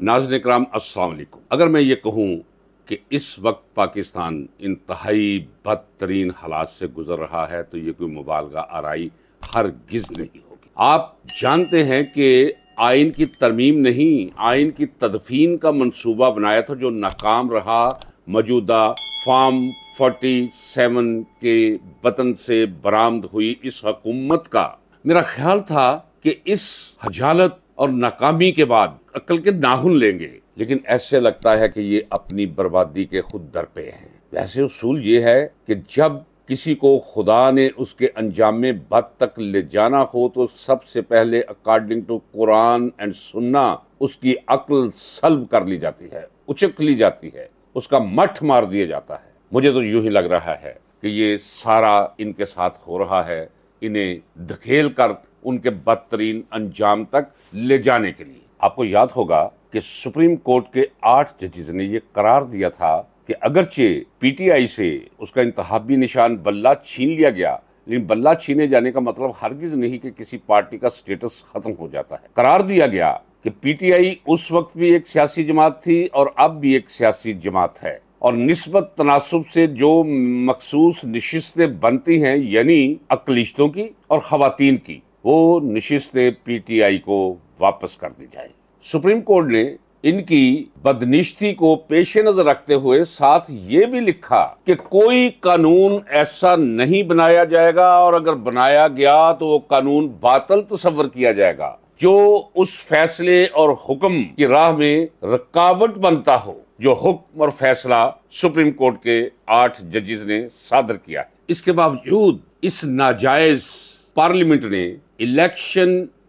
नाजन कराम असलकुम अगर मैं ये कहूँ कि इस वक्त पाकिस्तान इंतहाई बदतरीन हालात से गुजर रहा है तो ये कोई मुबालगा आरई हर गिज नहीं होगी आप जानते हैं कि आइन की तरमीम नहीं आइन की तदफीन का मंसूबा बनाया था जो नाकाम रहा मौजूदा फार्म सेवन के वतन से बरामद हुई इस हकूमत का मेरा ख्याल था कि इस हजालत और नाकामी के बाद अक्ल के नाहुन लेंगे लेकिन ऐसे लगता है कि ये अपनी बर्बादी के खुद दर पे हैं वैसे उसूल ये है कि जब किसी को खुदा ने उसके अंजाम में बद तक ले जाना हो तो सबसे पहले अकॉर्डिंग टू कुरान एंड सुन्ना उसकी अक्ल सल्ब कर ली जाती है उचक ली जाती है उसका मठ मार दिया जाता है मुझे तो यूं ही लग रहा है कि ये सारा इनके साथ हो रहा है इन्हें धकेल कर उनके बदतरीन अंजाम तक ले जाने के लिए आपको याद होगा कि सुप्रीम कोर्ट के आठ जजेज ने यह करार दिया था कि अगरचे पीटीआई से उसका इंतहाबी निशान बल्ला छीन लिया गया लेकिन बल्ला छीने जाने का मतलब हरगिज नहीं कि किसी पार्टी का स्टेटस खत्म हो जाता है करार दिया गया कि पीटीआई उस वक्त भी एक सियासी जमात थी और अब भी एक सियासी जमात है और नस्बत तनासब से जो मखसूस नशस्तें बनती हैं यानी अकलिश्तों की और खातन की वो निशिस्त पीटीआई को वापस कर दी जाए सुप्रीम कोर्ट ने इनकी बदनिश्ती को पेश नजर रखते हुए साथ ये भी लिखा कि कोई कानून ऐसा नहीं बनाया जाएगा और अगर बनाया गया तो वो कानून बातल तस्वर किया जाएगा जो उस फैसले और हुक्म की राह में रुकावट बनता हो जो हुक्म और फैसला सुप्रीम कोर्ट के आठ जजेस ने सादर किया इसके बावजूद इस नाजायज़ पार्लियामेंट ने इलेक्शन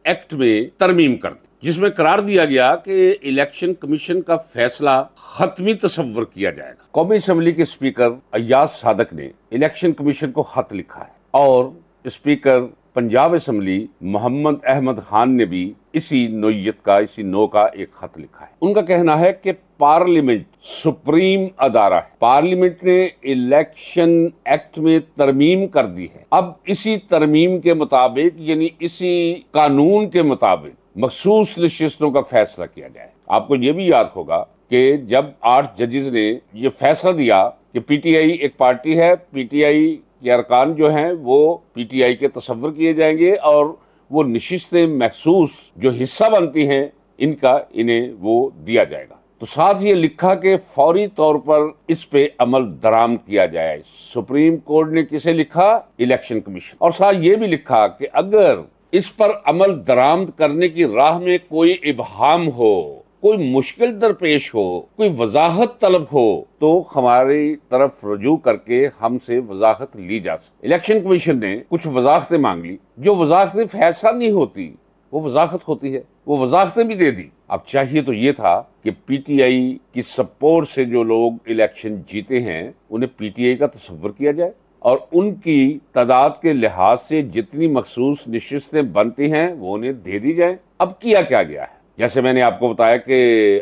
एक्ट में तरमीम कर दी जिसमें करार दिया गया कि इलेक्शन कमीशन का फैसला खत्मी तस्वर किया जाएगा कौमी असम्बली के स्पीकर अयाज सादक ने इलेक्शन कमीशन को खत लिखा है और स्पीकर पंजाब असम्बली मोहम्मद अहमद खान ने भी इसी नोयत का इसी नो का एक खत लिखा है उनका कहना है कि पार्लियामेंट सुप्रीम अदारा है पार्लियामेंट ने इलेक्शन एक्ट में तरमीम कर दी है अब इसी तरमीम के मुताबिक यानी इसी कानून के मुताबिक मखसूस नशस्तों का फैसला किया जाए आपको यह भी याद होगा कि जब आठ जजेस ने ये फैसला दिया कि पीटीआई एक पार्टी है पीटीआई के अरकान जो हैं वो पीटीआई के तस्वर किए जाएंगे और वो नशिस्तें महसूस जो हिस्सा बनती हैं इनका इन्हें वो दिया जाएगा तो साथ ये लिखा कि फौरी तौर पर इस पे अमल दरामद किया जाए सुप्रीम कोर्ट ने किसे लिखा इलेक्शन कमीशन और साथ ये भी लिखा कि अगर इस पर अमल दरामद करने की राह में कोई इबहम हो कोई मुश्किल दरपेश हो कोई वजाहत तलब हो तो हमारी तरफ रजू करके हमसे वजाहत ली जा सके इलेक्शन कमीशन ने कुछ वजाहतें मांग ली जो वजाहतें फैसला नहीं होती वो वजाहत होती है वो वजाहतें भी दे दी अब चाहिए तो ये था कि पीटीआई की सपोर्ट से जो लोग इलेक्शन जीते हैं उन्हें पीटीआई का तस्वर किया जाए और उनकी तादाद के लिहाज से जितनी मखसूस नशस्तें बनती हैं वो उन्हें दे दी जाए अब किया क्या गया है जैसे मैंने आपको बताया कि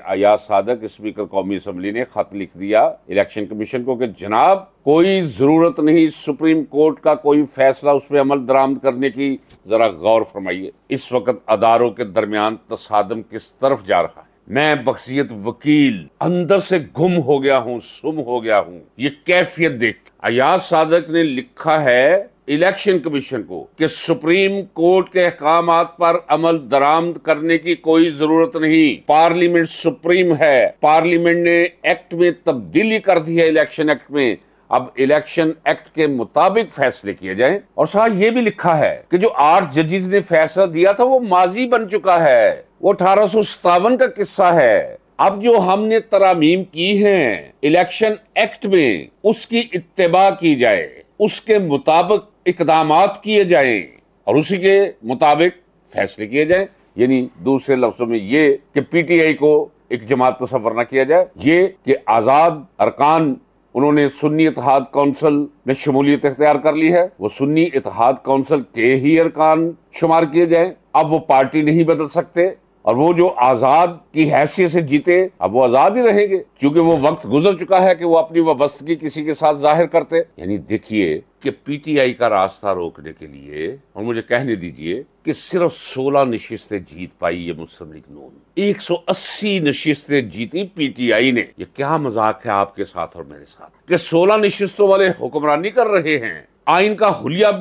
अयाज सादक स्पीकर कौमी असम्बली ने ख़त लिख दिया इलेक्शन कमीशन को कि जनाब कोई ज़रूरत नहीं सुप्रीम कोर्ट का कोई फैसला उस पर अमल दरामद करने की ज़रा गौर फरमाइए इस वक्त अदारों के दरमियान तसादम किस तरफ जा रहा है मैं बख्सियत वकील अंदर से गुम हो गया हूँ सुम हो गया हूँ ये कैफियत देख अयाज सादक ने लिखा है इलेक्शन कमीशन को कि सुप्रीम कोर्ट के अहकाम पर अमल दरामद करने की कोई जरूरत नहीं पार्लियामेंट सुप्रीम है पार्लियामेंट ने एक्ट में तब्दीली कर दी है इलेक्शन एक्ट में अब इलेक्शन एक्ट के मुताबिक फैसले किए जाएं और साहब ये भी लिखा है कि जो आठ जजेस ने फैसला दिया था वो माजी बन चुका है वो अठारह का किस्सा है अब जो हमने तरामीम की हैं इलेक्शन एक्ट में उसकी इतबा की जाए उसके मुताबिक इकदाम किए जाएं और उसी के मुताबिक फैसले किए जाएं यानी दूसरे लफ्जों में ये कि पीटीआई को एक जमात तस्वर न किया जाए ये कि आज़ाद अरकान उन्होंने सुन्नी इतिहाद कौंसिल में शमूलियत इख्तियार कर ली है वो सुन्नी इतिहाद कौंसिल के ही अरकान शुमार किए जाए अब वो पार्टी नहीं बदल सकते और वो जो आज़ाद की हैसियत से जीते अब वो आज़ाद ही रहेंगे क्योंकि वो वक्त गुजर चुका है कि वो अपनी वाबस्तगी किसी के साथ जाहिर करते यानी देखिए कि पीटीआई का रास्ता रोकने के लिए और मुझे कहने दीजिए कि सिर्फ 16 नशिस्तें जीत पाई ये मुस्लिम लीग नून 180 नशिस्तें जीती पीटीआई ने ये क्या मजाक है आपके साथ और मेरे साथ कि सोलह नशिस्तों वाले हुक्मरानी कर रहे हैं आइन का हुलिया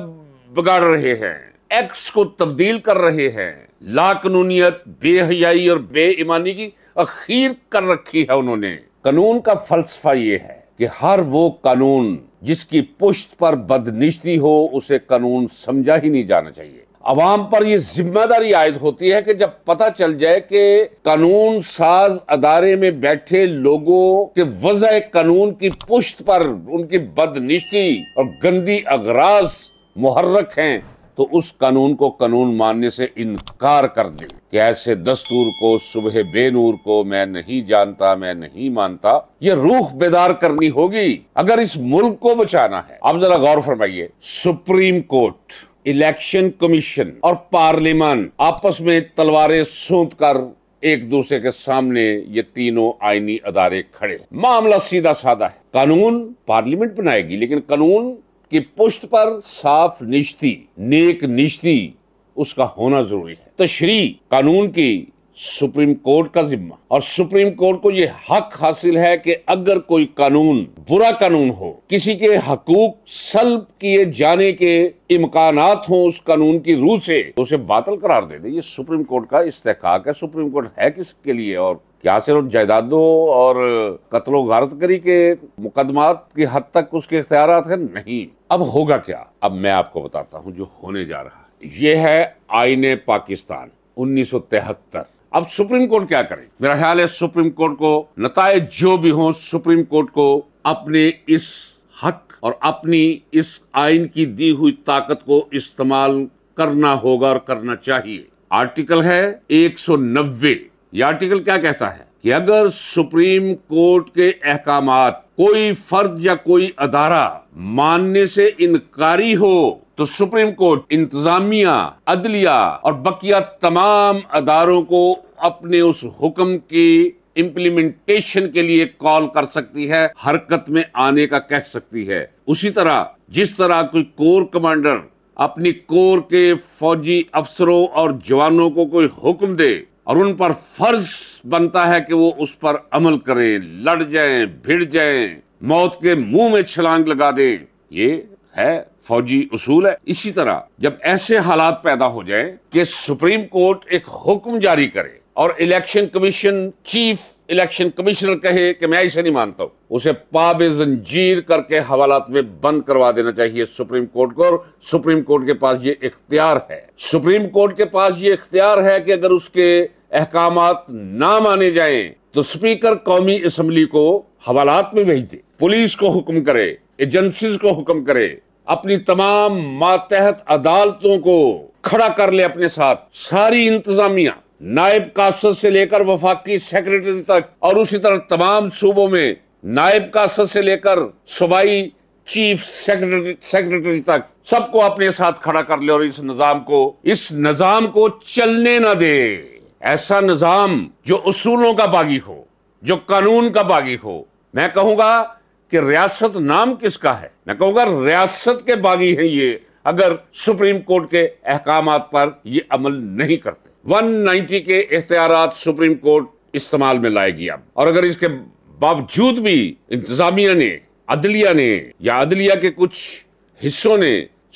बिगाड़ रहे हैं एक्ट्स को तब्दील कर रहे हैं लाकानूनीत बेहयाई और बेईमानी की अखीर कर रखी है उन्होंने कानून का फलसफा ये है कि हर वो कानून जिसकी पुश्त पर बदनिश्ती हो उसे कानून समझा ही नहीं जाना चाहिए अवाम पर यह जिम्मेदारी आयद होती है कि जब पता चल जाए कि कानून साज अदारे में बैठे लोगों के वजह कानून की पुश्त पर उनकी बदनिश्ती और गंदी अगराज मुहर्रक हैं तो उस कानून को कानून मानने से इनकार कर दे कि ऐसे दस्तूर को सुबह बेनूर को मैं नहीं जानता मैं नहीं मानता ये रूख बेदार करनी होगी अगर इस मुल्क को बचाना है आप जरा गौर फरमाइए सुप्रीम कोर्ट इलेक्शन कमीशन और पार्लियामान आपस में तलवारें सूंत कर एक दूसरे के सामने ये तीनों आईनी अदारे खड़े मामला सीधा साधा है कानून पार्लियामेंट बनाएगी लेकिन कानून कि पुष्ट पर साफ निश्ती नेक निश्ती उसका होना जरूरी है तशरी कानून की सुप्रीम कोर्ट का जिम्मा और सुप्रीम कोर्ट को ये हक हासिल है कि अगर कोई कानून बुरा कानून हो किसी के हकूक सल्ब किए जाने के इम्कान हो उस कानून की रूह से तो उसे बातल करार दे दे ये सुप्रीम कोर्ट का इस्तेकाक है सुप्रीम कोर्ट है किसके लिए और क्या सिर्फ जायदादों और कत्लो गारतगरी के मुकदमात की हद तक उसके इख्तियार है नहीं अब होगा क्या अब मैं आपको बताता हूँ जो होने जा रहा है ये है आईने पाकिस्तान उन्नीस सौ तिहत्तर अब सुप्रीम कोर्ट क्या करे मेरा ख्याल है सुप्रीम कोर्ट को नतज जो भी हो सुप्रीम कोर्ट को अपने इस हक और अपनी इस आइन की दी हुई ताकत को इस्तेमाल करना होगा और करना चाहिए आर्टिकल है नब्बे ये आर्टिकल क्या कहता है कि अगर सुप्रीम कोर्ट के अहकाम कोई फर्द या कोई अदारा मानने से इनकारी हो तो सुप्रीम कोर्ट इंतजामिया अदलिया और बकिया तमाम अदारों को अपने उस हुक्म की इम्प्लीमेंटेशन के लिए कॉल कर सकती है हरकत में आने का कह सकती है उसी तरह जिस तरह कोई कोर कमांडर अपनी कोर के फौजी अफसरों और जवानों को कोई हुक्म दे और उन पर फ़र्ज बनता है कि वो उस पर अमल करें लड़ जाएं भिड़ जाएं मौत के मुंह में छलांग लगा दें ये है फौजी उसूल है इसी तरह जब ऐसे हालात पैदा हो जाएं कि सुप्रीम कोर्ट एक हुक्म जारी करे और election commission chief election commissioner कहे कि मैं इसे नहीं मानता हूं उसे पाब करके हवालात में बंद करवा देना चाहिए सुप्रीम कोर्ट को और सुप्रीम कोर्ट के पास ये इख्तियार है सुप्रीम कोर्ट के पास ये इख्तियार है कि अगर उसके अहकाम ना माने जाए तो स्पीकर कौमी असम्बली को हवालात में भेज दे पुलिस को हुक्म करे एजेंसीज को हुक्म करे अपनी तमाम मातहत अदालतों को खड़ा कर ले अपने साथ सारी इंतजामिया नायब कासद से लेकर वफाकी सेक्रेटरी तक और उसी तरह तमाम सूबों में नायब कासद से लेकर सूबाई चीफ सेक्रेटरी सेक्रेटरी तक सबको अपने साथ खड़ा कर ले और इस निज़ाम को इस निज़ाम को चलने ना दे ऐसा निज़ाम जो उसूलों का बागी हो जो कानून का बागी हो मैं कहूंगा कि रियासत नाम किसका है मैं कहूँगा रियासत के बागी हैं ये अगर सुप्रीम कोर्ट के अहकाम पर ये अमल नहीं करते 190 के इख्तियार सुप्रीम कोर्ट इस्तेमाल में लाएगी अब और अगर इसके बावजूद भी इंतजामिया ने अदलिया ने या अदलिया के कुछ हिस्सों ने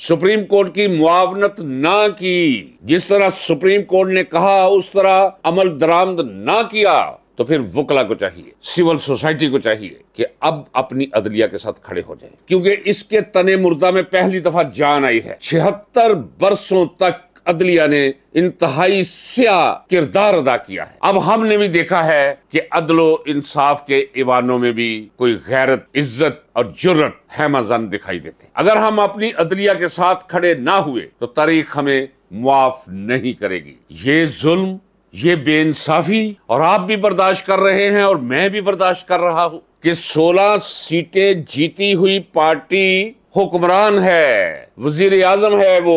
सुप्रीम कोर्ट की मुआवनत ना की जिस तरह सुप्रीम कोर्ट ने कहा उस तरह अमल दरामद ना किया तो फिर वकला को चाहिए सिविल सोसाइटी को चाहिए कि अब अपनी अदलिया के साथ खड़े हो जाएं क्योंकि इसके तने मुर्दा में पहली दफा जान आई है छिहत्तर बरसों तक अदलिया ने इंतहाई स्या किरदार अदा किया है अब हमने भी देखा है कि अदलो इंसाफ के ईवानों में भी कोई गैरत इज्जत और जुर्रत हैमाजन दिखाई देते हैं अगर हम अपनी अदलिया के साथ खड़े ना हुए तो तारीख हमें मुआफ नहीं करेगी ये जुल्म ये इंसाफी और आप भी बर्दाश्त कर रहे हैं और मैं भी बर्दाश्त कर रहा हूं कि 16 सीटें जीती हुई पार्टी हुक्मरान है वजीर आजम है वो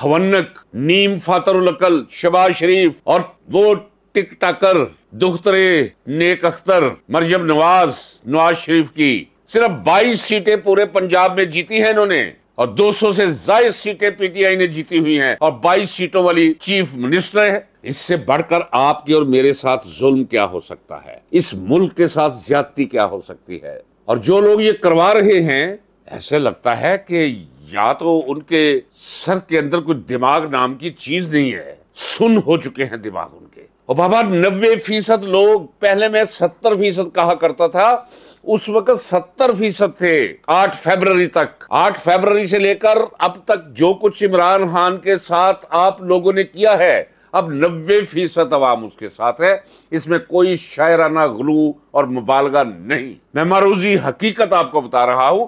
हवन्नक नीम फातरुलकल शबाज शरीफ और वो टिक टाकर दुख्तरे नेक अख्तर मरियम नवाज नवाज शरीफ की सिर्फ 22 सीटें पूरे पंजाब में जीती हैं इन्होंने और 200 से जायद सीटें पीटीआई ने जीती हुई हैं और 22 सीटों वाली चीफ मिनिस्टर है इससे बढ़कर आपके और मेरे साथ जुल्म क्या हो सकता है इस मुल्क के साथ ज्यादती क्या हो सकती है और जो लोग ये करवा रहे हैं ऐसे लगता है कि या तो उनके सर के अंदर कुछ दिमाग नाम की चीज नहीं है सुन हो चुके हैं दिमाग उनके और बाबा नब्बे फीसद लोग पहले मैं सत्तर फीसद कहा करता था उस वक्त सत्तर फीसद थे आठ फरवरी तक आठ फरवरी से लेकर अब तक जो कुछ इमरान खान के साथ आप लोगों ने किया है अब नब्बे फीसद अवाम उसके साथ है इसमें कोई शायराना गलू और मुबालगा नहीं मैं मरूजी हकीकत आपको बता रहा हूं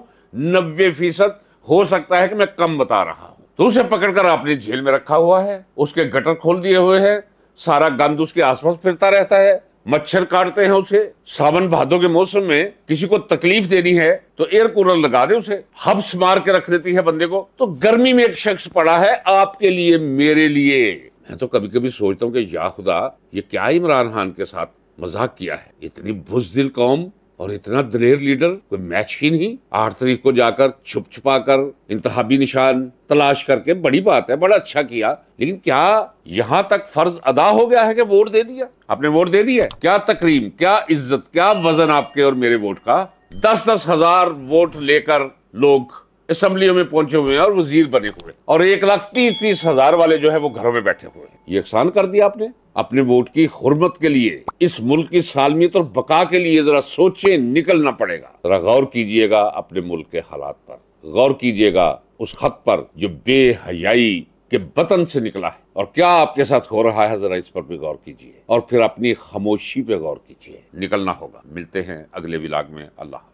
नब्बे फीसद हो सकता है कि मैं कम बता रहा हूँ तो उसे पकड़कर आपने जेल में रखा हुआ है उसके गटर खोल दिए हुए हैं सारा गंद उसके आसपास फिरता रहता है मच्छर काटते हैं उसे सावन भादों के मौसम में किसी को तकलीफ देनी है तो एयर कूलर लगा दे उसे हब्स मार के रख देती है बंदे को तो गर्मी में एक शख्स पड़ा है आपके लिए मेरे लिए मैं तो कभी कभी सोचता हूँ कि या खुदा ये क्या इमरान खान के साथ मजाक किया है इतनी बुजदिल कौम और इतना दलेर लीडर कोई मैच ही नहीं आठ तारीख को जाकर छुप छुपा कर इंतहाबी निशान तलाश करके बड़ी बात है बड़ा अच्छा किया लेकिन क्या यहाँ तक फर्ज अदा हो गया है कि वोट दे दिया आपने वोट दे दिया क्या तकरीम क्या इज्जत क्या वजन आपके और मेरे वोट का दस दस हजार वोट लेकर लोग असम्बलियों में पहुंचे हुए हैं और वजीर बने हुए और एक लाख तीस तीस हजार वाले जो है वो घरों में बैठे हुए हैं ये एहसान कर दिया आपने अपने वोट की हरमत के लिए इस मुल्क की सालमियत और बका के लिए जरा सोचे निकलना पड़ेगा जरा गौर कीजिएगा अपने मुल्क के हालात पर गौर कीजिएगा उस खत पर जो बेहयाई के बतन से निकला है और क्या आपके साथ हो रहा है जरा इस पर भी गौर कीजिए और फिर अपनी खामोशी पे गौर कीजिए निकलना होगा मिलते हैं अगले विलाग में अल्लाह